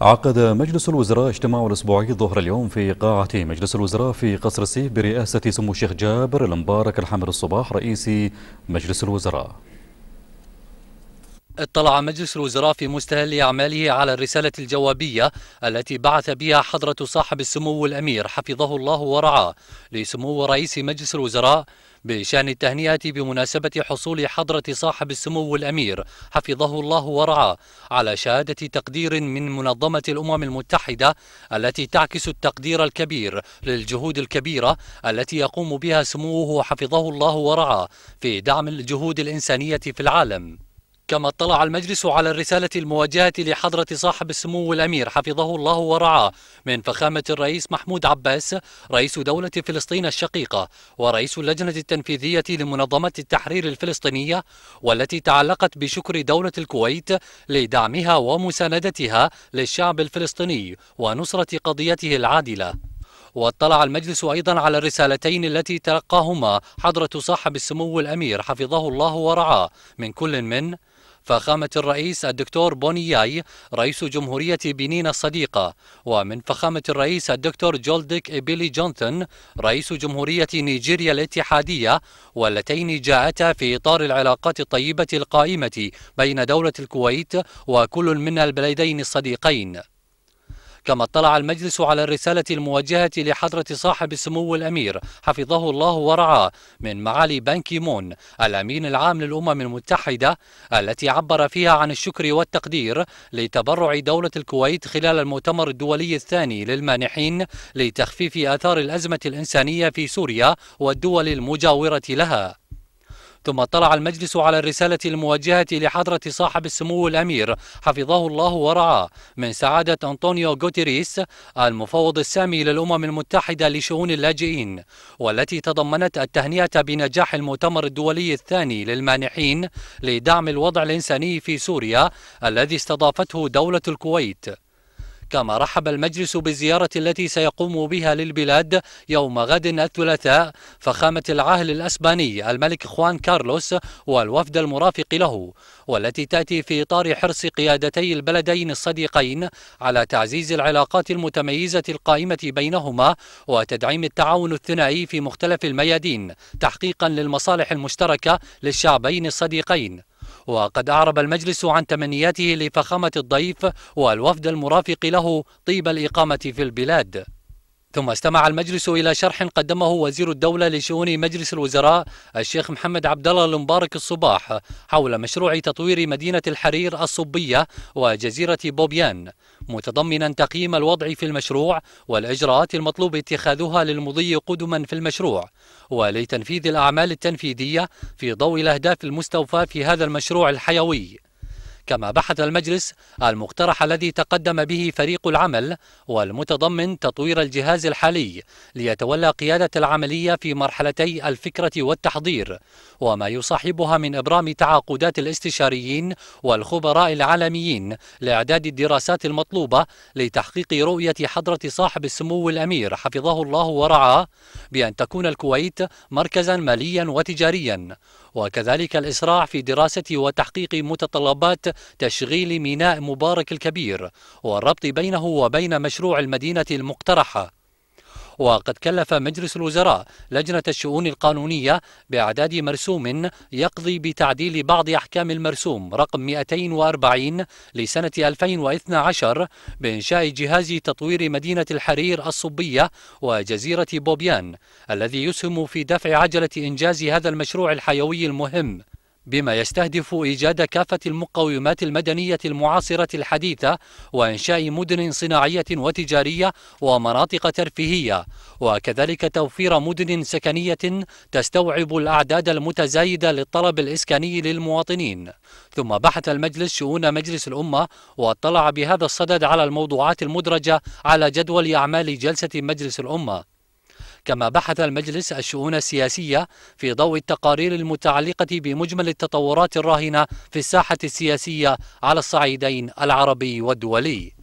عقد مجلس الوزراء اجتماع الأسبوعي ظهر اليوم في قاعة مجلس الوزراء في قصر السيف برئاسة سمو الشيخ جابر المبارك الحمر الصباح رئيس مجلس الوزراء اطلع مجلس الوزراء في مستهل أعماله على الرسالة الجوابية التي بعث بها حضرة صاحب السمو الأمير حفظه الله ورعاه لسمو رئيس مجلس الوزراء بشأن التهنئة بمناسبة حصول حضرة صاحب السمو الأمير حفظه الله ورعاه على شهادة تقدير من منظمة الأمم المتحدة التي تعكس التقدير الكبير للجهود الكبيرة التي يقوم بها سموه حفظه الله ورعاه في دعم الجهود الإنسانية في العالم كما اطلع المجلس على الرسالة الموجهة لحضرة صاحب السمو الأمير حفظه الله ورعاه من فخامة الرئيس محمود عباس رئيس دولة فلسطين الشقيقة ورئيس اللجنة التنفيذية لمنظمة التحرير الفلسطينية والتي تعلقت بشكر دولة الكويت لدعمها ومساندتها للشعب الفلسطيني ونصرة قضيته العادلة واطلع المجلس أيضا على الرسالتين التي تلقاهما حضرة صاحب السمو الأمير حفظه الله ورعاه من كل من فخامة الرئيس الدكتور بونياي رئيس جمهورية بنين الصديقة ومن فخامة الرئيس الدكتور جولدك إبيلي جونسون رئيس جمهورية نيجيريا الاتحادية واللتين جاءتا في إطار العلاقات الطيبة القائمة بين دولة الكويت وكل من البلدين الصديقين كما اطلع المجلس على الرسالة الموجهة لحضرة صاحب السمو الأمير حفظه الله ورعاه من معالي بان كيمون الأمين العام للأمم المتحدة التي عبر فيها عن الشكر والتقدير لتبرع دولة الكويت خلال المؤتمر الدولي الثاني للمانحين لتخفيف آثار الأزمة الإنسانية في سوريا والدول المجاورة لها ثم اطلع المجلس على الرسالة الموجهة لحضرة صاحب السمو الأمير حفظه الله ورعاه من سعادة أنطونيو غوتيريس المفوض السامي للأمم المتحدة لشؤون اللاجئين والتي تضمنت التهنئة بنجاح المؤتمر الدولي الثاني للمانحين لدعم الوضع الإنساني في سوريا الذي استضافته دولة الكويت كما رحب المجلس بالزيارة التي سيقوم بها للبلاد يوم غد الثلاثاء فخامة العاهل الأسباني الملك خوان كارلوس والوفد المرافق له والتي تأتي في إطار حرص قيادتي البلدين الصديقين على تعزيز العلاقات المتميزة القائمة بينهما وتدعيم التعاون الثنائي في مختلف الميادين تحقيقا للمصالح المشتركة للشعبين الصديقين وقد أعرب المجلس عن تمنياته لفخامة الضيف والوفد المرافق له طيب الإقامة في البلاد ثم استمع المجلس إلى شرح قدمه وزير الدولة لشؤون مجلس الوزراء الشيخ محمد عبد الله المبارك الصباح حول مشروع تطوير مدينة الحرير الصبية وجزيرة بوبيان متضمنا تقييم الوضع في المشروع والإجراءات المطلوب اتخاذها للمضي قدما في المشروع ولتنفيذ الأعمال التنفيذية في ضوء الأهداف المستوفى في هذا المشروع الحيوي كما بحث المجلس المقترح الذي تقدم به فريق العمل والمتضمن تطوير الجهاز الحالي ليتولى قيادة العملية في مرحلتي الفكرة والتحضير وما يصاحبها من إبرام تعاقدات الاستشاريين والخبراء العالميين لإعداد الدراسات المطلوبة لتحقيق رؤية حضرة صاحب السمو الأمير حفظه الله ورعاه بأن تكون الكويت مركزا ماليا وتجاريا وكذلك الإسراع في دراسة وتحقيق متطلبات تشغيل ميناء مبارك الكبير والربط بينه وبين مشروع المدينة المقترحة وقد كلف مجلس الوزراء لجنة الشؤون القانونية بإعداد مرسوم يقضي بتعديل بعض أحكام المرسوم رقم 240 لسنة 2012 بإنشاء جهاز تطوير مدينة الحرير الصبية وجزيرة بوبيان الذي يسهم في دفع عجلة إنجاز هذا المشروع الحيوي المهم بما يستهدف إيجاد كافة المقومات المدنية المعاصرة الحديثة وإنشاء مدن صناعية وتجارية ومناطق ترفيهية وكذلك توفير مدن سكنية تستوعب الأعداد المتزايدة للطلب الإسكاني للمواطنين ثم بحث المجلس شؤون مجلس الأمة واطلع بهذا الصدد على الموضوعات المدرجة على جدول أعمال جلسة مجلس الأمة كما بحث المجلس الشؤون السياسية في ضوء التقارير المتعلقة بمجمل التطورات الراهنة في الساحة السياسية على الصعيدين العربي والدولي